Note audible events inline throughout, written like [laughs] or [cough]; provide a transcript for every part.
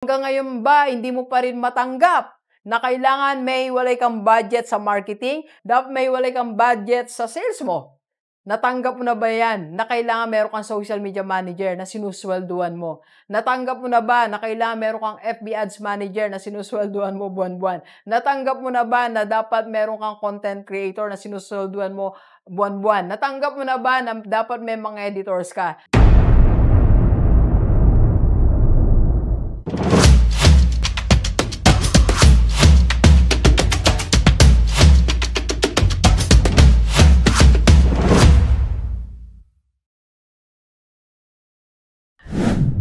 Hanggang ngayon ba hindi mo pa rin matanggap na kailangan may walay kang budget sa marketing, dapat may walay kang budget sa sales mo? Natanggap mo na ba yan na kailangan meron kang social media manager na sinuswelduhan mo? Natanggap mo na ba na kailangan meron kang FB ads manager na sinuswelduhan mo buwan-buwan? Natanggap mo na ba na dapat meron kang content creator na sinuswelduhan mo buwan-buwan? Natanggap mo na ba na dapat may mga editors ka?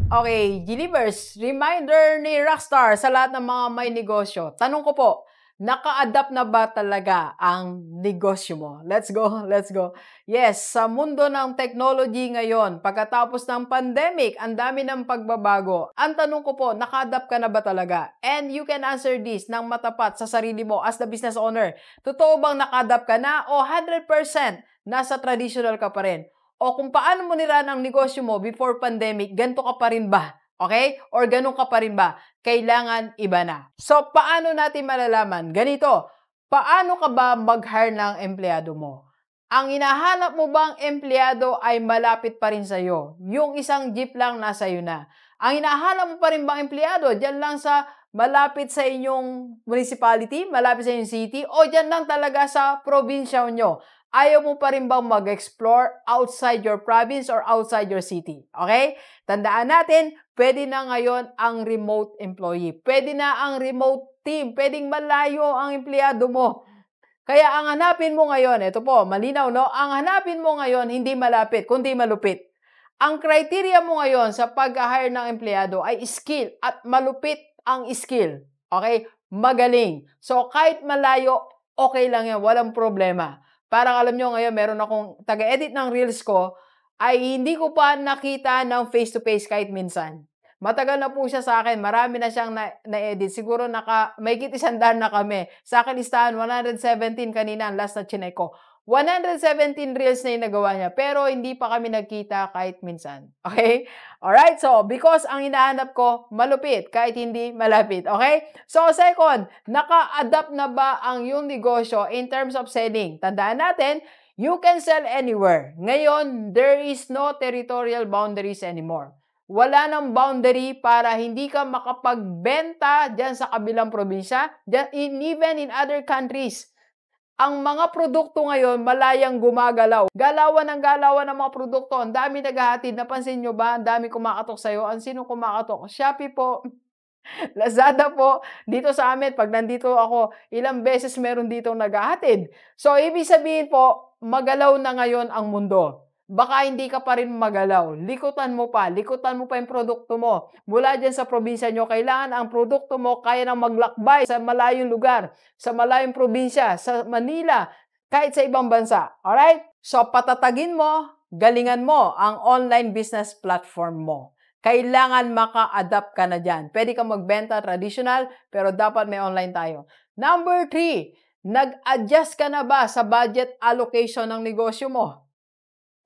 Okay, Universe, reminder ni Rockstar sa lahat ng mga may negosyo. Tanong ko po, naka-adapt na ba talaga ang negosyo mo? Let's go, [laughs] let's go. Yes, sa mundo ng technology ngayon, pagkatapos ng pandemic, ang dami ng pagbabago. Ang tanong ko po, naka-adapt ka na ba talaga? And you can answer this ng matapat sa sarili mo as the business owner. Totoo bang naka-adapt ka na o 100% nasa traditional ka pa rin? o kung paano mo niran ang negosyo mo before pandemic, ganito ka pa rin ba? Okay? Or ganun ka pa rin ba? Kailangan iba na. So, paano natin malalaman? Ganito, paano ka ba mag-hire ng empleyado mo? Ang hinahanap mo bang empleyado ay malapit pa rin sa'yo? Yung isang jeep lang nasa iyo na. Ang hinahanap mo pa rin bang empleyado? Diyan lang sa malapit sa inyong municipality, malapit sa inyong city, o diyan lang talaga sa probinsya nyo ayaw mo pa rin bang mag-explore outside your province or outside your city? Okay? Tandaan natin, pwede na ngayon ang remote employee. Pwede na ang remote team. Pwedeng malayo ang empleyado mo. Kaya ang hanapin mo ngayon, ito po, malinaw no? Ang hanapin mo ngayon, hindi malapit, kundi malupit. Ang criteria mo ngayon sa pag-hire ng empleyado ay skill at malupit ang skill. Okay? Magaling. So, kahit malayo, okay lang yan. Walang problema. Parang alam nyo ngayon, meron akong taga-edit ng reels ko, ay hindi ko pa nakita ng face-to-face kahit minsan. Matagal na po siya sa akin. Marami na siyang na- na-edit. Siguro naka, may kit isandaan na kami. Sa akin listahan, 117 kanina ang last na chinay ko. 117 reels na yung nagawa niya, pero hindi pa kami nagkita kahit minsan. [laughs] Okay? Alright, so because ang hinahanap ko, malupit, kahit hindi malapit. Okay? So second, naka-adapt na ba ang yung negosyo in terms of selling? Tandaan natin, you can sell anywhere. Ngayon, there is no territorial boundaries anymore. Wala nang boundary para hindi ka makapagbenta dyan sa kabilang probinsya, dyan, even in other countries ang mga produkto ngayon malayang gumagalaw. Galawan ng galawan ng mga produkto. Ang dami naghahatid. Napansin nyo ba? Ang dami kumakatok sa'yo. Ang sino kumakatok? Shopee po. [laughs] Lazada po, dito sa amin, pag nandito ako, ilang beses meron dito naghahatid. So, ibig sabihin po, magalaw na ngayon ang mundo baka hindi ka pa rin magalaw. Likutan mo pa, likutan mo pa yung produkto mo. Mula dyan sa probinsya nyo, kailangan ang produkto mo kaya nang maglakbay sa malayong lugar, sa malayong probinsya, sa Manila, kahit sa ibang bansa. Alright? So, patatagin mo, galingan mo ang online business platform mo. Kailangan maka-adapt ka na dyan. Pwede kang magbenta traditional, pero dapat may online tayo. Number three, nag-adjust ka na ba sa budget allocation ng negosyo mo?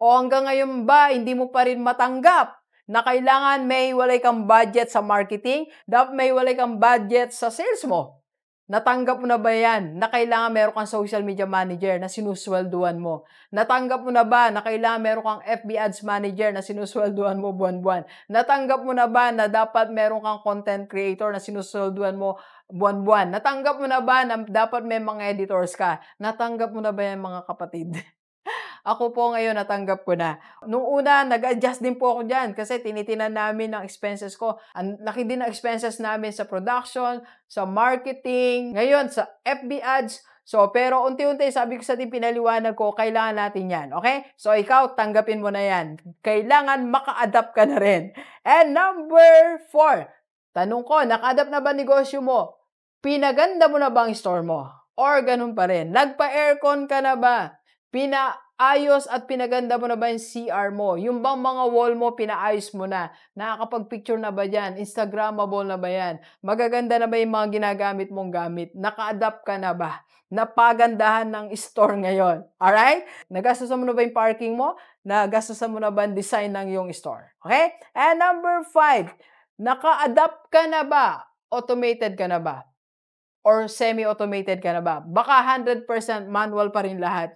O hanggang ngayon ba, hindi mo pa rin matanggap na kailangan may walay kang budget sa marketing, dapat may walay kang budget sa sales mo. Natanggap mo na ba yan na kailangan meron kang social media manager na sinuswelduhan mo? Natanggap mo na ba na kailangan meron kang FB ads manager na sinuswelduhan mo buwan-buwan? Natanggap mo na ba na dapat meron kang content creator na sinuswelduhan mo buwan-buwan? Natanggap mo na ba na dapat may mga editors ka? Natanggap mo na ba yan mga kapatid? [laughs] Ako po ngayon natanggap ko na. Nung una, nag-adjust din po ako dyan kasi tinitinan namin ang expenses ko. Ang laki din ng expenses namin sa production, sa marketing, ngayon sa FB ads, So, pero unti-unti, sabi ko sa ating pinaliwanag ko, kailangan natin yan. Okay? So, ikaw, tanggapin mo na yan. Kailangan maka-adapt ka na rin. And number four, tanong ko, naka-adapt na ba negosyo mo? Pinaganda mo na ba ang store mo? Or ganun pa rin. Nagpa-aircon ka na ba? Pina Ayos at pinaganda mo na ba yung CR mo? Yung bang mga wall mo, pinaayos mo na? Nakakapag-picture na ba yan? Instagrammable na ba yan? Magaganda na ba yung mga ginagamit mong gamit? Naka-adapt ka na ba? Napagandahan ng store ngayon. Alright? Nagastusan mo na ba yung parking mo? Nagastusan mo na ba yung design ng yung store? Okay? And number five, naka-adapt ka na ba? Automated ka na ba? Or semi-automated ka na ba? Baka 100% manual pa rin lahat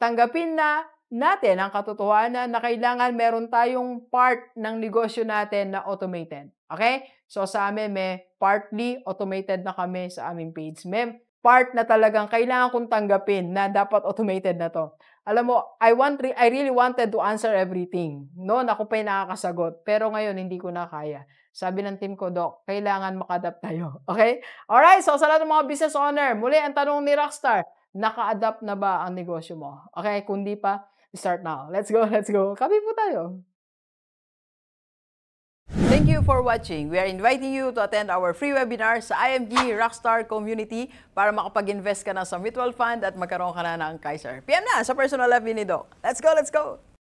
tanggapin na natin ang katotohanan na kailangan meron tayong part ng negosyo natin na automated. Okay? So sa amin, may partly automated na kami sa aming page. May part na talagang kailangan kong tanggapin na dapat automated na to. Alam mo, I want I really wanted to answer everything. No, na ako pa yung nakakasagot. Pero ngayon, hindi ko na kaya. Sabi ng team ko, Doc, kailangan makadap tayo. [laughs] Okay? Alright, so sa lahat ng mga business owner, muli ang tanong ni Rockstar, Naka-adapt na ba ang negosyo mo? Okay, kung di pa, start now. Let's go, [laughs] let's go. Kami po tayo. Thank you for watching. We are inviting you to attend our free webinar sa IMG Rockstar Community para makapag-invest ka na sa mutual fund at magkaroon ka na ng Kaiser. PM na sa personal life ni Doc. Let's go, let's go!